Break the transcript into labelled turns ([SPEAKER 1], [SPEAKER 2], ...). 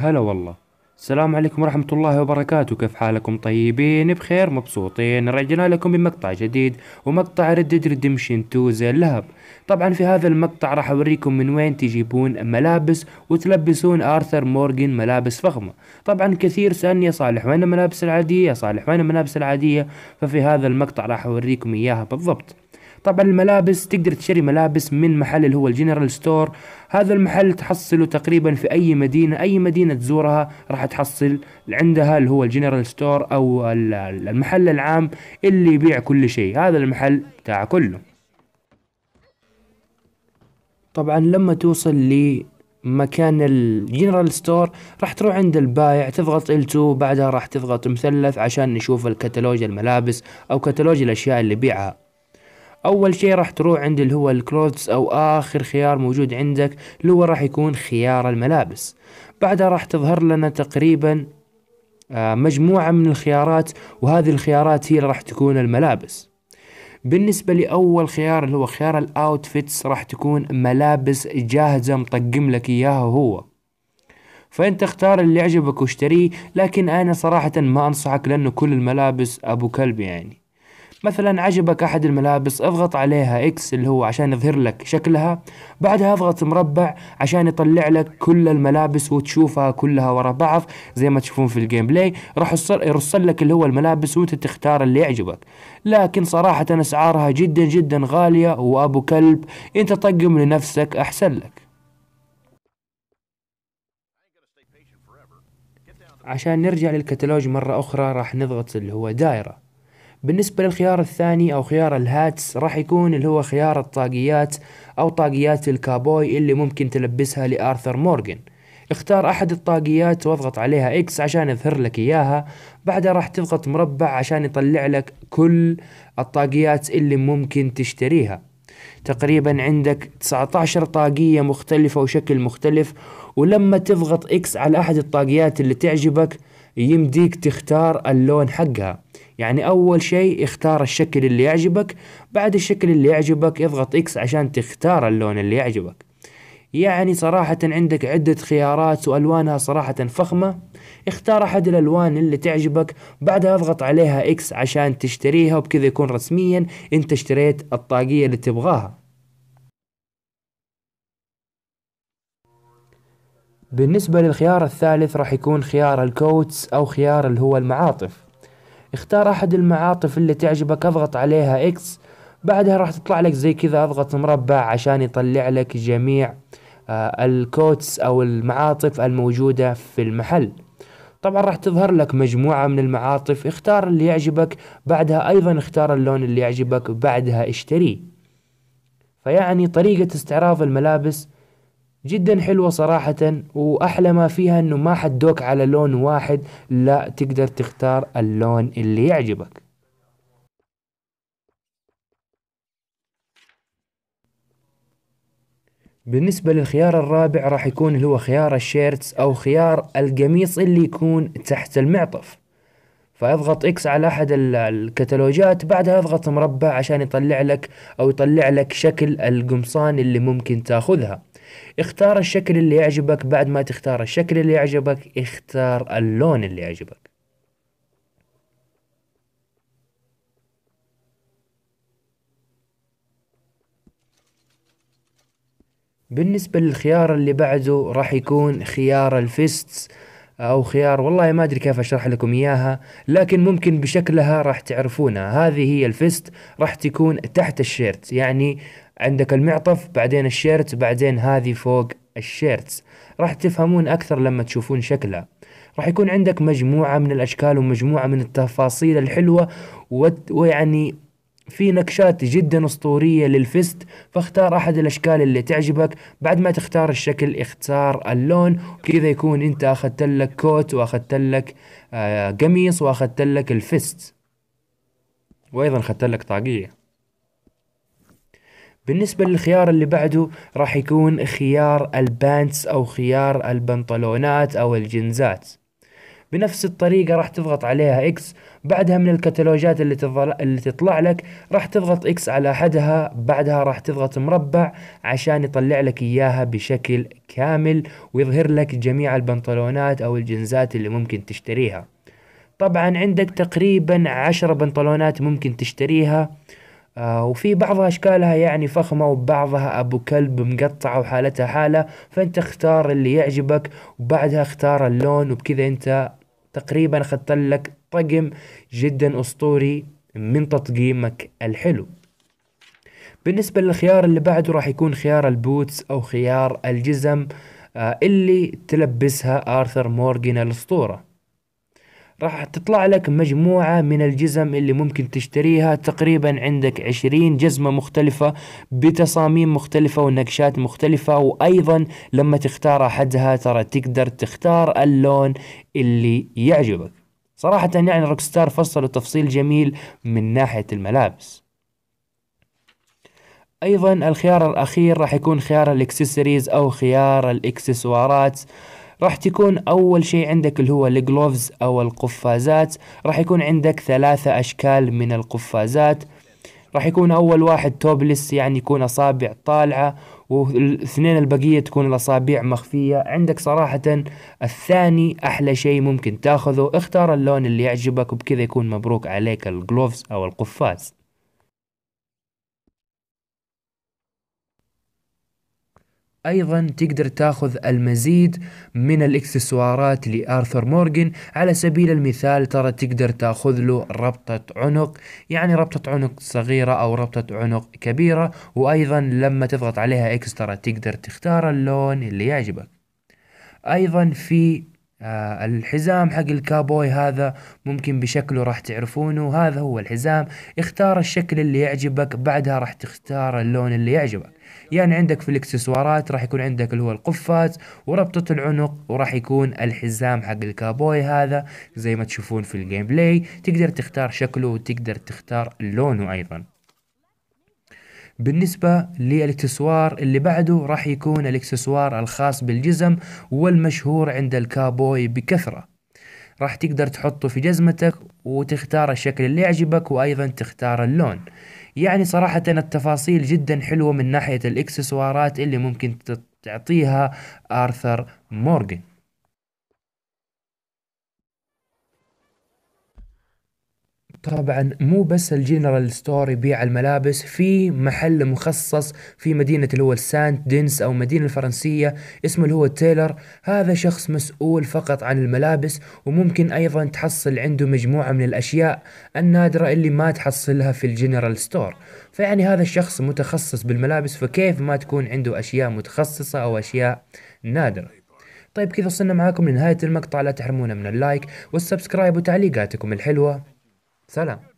[SPEAKER 1] هلا والله السلام عليكم ورحمة الله وبركاته كيف حالكم طيبين بخير مبسوطين رجعنا لكم بمقطع جديد ومقطع ردد ريدمشن 2 زي اللهب طبعا في هذا المقطع راح اوريكم من وين تجيبون ملابس وتلبسون ارثر مورجن ملابس فخمة طبعا كثير سألني يا صالح وين الملابس العادية يا صالح وين الملابس العادية ففي هذا المقطع راح اوريكم اياها بالضبط طبعا الملابس تقدر تشتري ملابس من محل اللي هو الجنرال ستور هذا المحل تحصله تقريبا في اي مدينه اي مدينه تزورها راح تحصل عندها اللي هو الجنرال ستور او المحل العام اللي يبيع كل شيء هذا المحل بتاع كله طبعا لما توصل لي مكان الجنرال ستور راح تروح عند البايع تضغط L2 بعدها راح تضغط مثلث عشان نشوف الكتالوج الملابس او كتالوج الاشياء اللي بيعها اول شيء راح تروح عند اللي هو الكلوتس او اخر خيار موجود عندك اللي هو راح يكون خيار الملابس بعدها راح تظهر لنا تقريبا آه، مجموعة من الخيارات وهذه الخيارات هي اللي راح تكون الملابس بالنسبة لأول خيار اللي هو خيار الأوتفيتس راح تكون ملابس جاهزة مطقم لك إياها هو فأنت اختار اللي يعجبك واشتريه لكن أنا صراحة ما أنصحك لأنه كل الملابس أبو كلب يعني مثلا عجبك أحد الملابس اضغط عليها إكس اللي هو عشان يظهر لك شكلها بعدها اضغط مربع عشان يطلع لك كل الملابس وتشوفها كلها ورا بعض زي ما تشوفون في الجيم بلاي راح يرسل لك اللي هو الملابس وانت تختار اللي يعجبك لكن صراحة أسعارها جدا جدا غالية وأبو كلب انت طقم لنفسك أحسن لك عشان نرجع للكتالوج مرة أخرى راح نضغط اللي هو دائرة بالنسبة للخيار الثاني أو خيار الهاتس راح يكون اللي هو خيار الطاقيات أو طاقيات الكابوي اللي ممكن تلبسها لآرثر مورغان اختار أحد الطاقيات واضغط عليها إكس عشان يظهر لك إياها بعدها راح تضغط مربع عشان يطلع لك كل الطاقيات اللي ممكن تشتريها تقريبا عندك 19 طاقية مختلفة وشكل مختلف ولما تضغط إكس على أحد الطاقيات اللي تعجبك يمديك تختار اللون حقها يعني أول شيء اختار الشكل اللي يعجبك بعد الشكل اللي يعجبك اضغط إكس عشان تختار اللون اللي يعجبك يعني صراحة عندك عدة خيارات وألوانها صراحة فخمة اختار أحد الألوان اللي تعجبك بعدها اضغط عليها إكس عشان تشتريها وبكذا يكون رسميا انت اشتريت الطاقية اللي تبغاها بالنسبة للخيار الثالث راح يكون خيار الكوتس أو خيار اللي هو المعاطف اختار احد المعاطف اللي تعجبك اضغط عليها اكس بعدها راح تطلع لك زي كذا اضغط مربع عشان يطلع لك جميع آه، الكوتس او المعاطف الموجودة في المحل طبعا راح تظهر لك مجموعة من المعاطف اختار اللي يعجبك بعدها ايضا اختار اللون اللي يعجبك بعدها اشتريه فيعني طريقة استعراض الملابس جدا حلوة صراحة وأحلى ما فيها أنه ما حدوك على لون واحد لا تقدر تختار اللون اللي يعجبك بالنسبة للخيار الرابع راح يكون اللي هو خيار الشيرتس أو خيار القميص اللي يكون تحت المعطف فاضغط اكس على احد الكتالوجات بعدها اضغط مربع عشان يطلع لك او يطلع لك شكل القمصان اللي ممكن تاخذها اختار الشكل اللي يعجبك بعد ما تختار الشكل اللي يعجبك اختار اللون اللي يعجبك بالنسبة للخيار اللي بعده راح يكون خيار الفيستس او خيار والله ما ادري كيف اشرح لكم اياها لكن ممكن بشكلها راح تعرفونها هذه هي الفيست راح تكون تحت الشيرت يعني عندك المعطف بعدين الشيرت بعدين هذه فوق الشيرتس راح تفهمون أكثر لما تشوفون شكلها راح يكون عندك مجموعة من الأشكال ومجموعة من التفاصيل الحلوة ويعني في نكشات جدا اسطورية للفست فاختار احد الاشكال اللي تعجبك بعد ما تختار الشكل اختار اللون كذا يكون انت اخذت لك كوت واخذت لك آه، قميص واخذت لك الفست وايضا اخذت لك طاقية بالنسبة للخيار اللي بعده راح يكون خيار البانتس أو خيار البنطلونات أو الجنزات بنفس الطريقة راح تضغط عليها إكس بعدها من الكتالوجات اللي, تظل... اللي تطلع لك راح تضغط إكس على أحدها بعدها راح تضغط مربع عشان يطلع لك إياها بشكل كامل ويظهر لك جميع البنطلونات أو الجنزات اللي ممكن تشتريها طبعا عندك تقريبا عشرة بنطلونات ممكن تشتريها آه وفي بعضها اشكالها يعني فخمه وبعضها ابو كلب مقطعه وحالتها حاله فانت اختار اللي يعجبك وبعدها اختار اللون وبكذا انت تقريبا اخذت لك طقم جدا اسطوري من تطقيمك الحلو بالنسبة للخيار اللي بعده راح يكون خيار البوتس أو خيار الجزم آه، اللي تلبسها آرثر مورجن الأسطورة راح تطلع لك مجموعة من الجزم اللي ممكن تشتريها تقريبا عندك عشرين جزمة مختلفة بتصاميم مختلفة ونقشات مختلفة وأيضا لما تختار أحدها ترى تقدر تختار اللون اللي يعجبك صراحة يعني روكستار فصلوا تفصيل جميل من ناحية الملابس ايضا الخيار الاخير راح يكون خيار الاكسسوارز او خيار الاكسسوارات راح تكون أول شيء عندك اللي هو الجلوفز أو القفازات راح يكون عندك ثلاثة أشكال من القفازات راح يكون أول واحد توبلس يعني يكون أصابع طالعة والاثنين البقية تكون الأصابع مخفية عندك صراحة الثاني أحلى شيء ممكن تاخذه اختار اللون اللي يعجبك وبكذا يكون مبروك عليك الجلوفز أو القفاز ايضا تقدر تاخذ المزيد من الاكسسوارات لارثر مورغن على سبيل المثال ترى تقدر تاخذ له ربطة عنق يعني ربطة عنق صغيرة او ربطة عنق كبيرة وايضا لما تضغط عليها اكسترا تقدر تختار اللون اللي يعجبك ايضا في آه، الحزام حق الكابوي هذا ممكن بشكله راح تعرفونه هذا هو الحزام اختار الشكل اللي يعجبك بعدها راح تختار اللون اللي يعجبك يعني عندك في الاكسسوارات راح يكون عندك اللي هو القفاز وربطة العنق وراح يكون الحزام حق الكابوي هذا زي ما تشوفون في الجيم بلاي تقدر تختار شكله وتقدر تختار لونه ايضا بالنسبة للاكسسوار اللي بعده راح يكون الاكسسوار الخاص بالجزم والمشهور عند الكابوي بكثرة راح تقدر تحطه في جزمتك وتختار الشكل اللي يعجبك وأيضا تختار اللون يعني صراحة التفاصيل جدا حلوة من ناحية الاكسسوارات اللي ممكن تعطيها آرثر مورغن طبعا مو بس الجنرال ستور يبيع الملابس في محل مخصص في مدينة اللي هو سانت دينس أو مدينة الفرنسية اسمه اللي هو تيلر هذا شخص مسؤول فقط عن الملابس وممكن أيضا تحصل عنده مجموعة من الأشياء النادرة اللي ما تحصلها في الجنرال ستور فيعني هذا الشخص متخصص بالملابس فكيف ما تكون عنده أشياء متخصصة أو أشياء نادرة طيب كذا وصلنا معاكم لنهاية المقطع لا تحرمونا من اللايك والسبسكرايب وتعليقاتكم الحلوة Salam.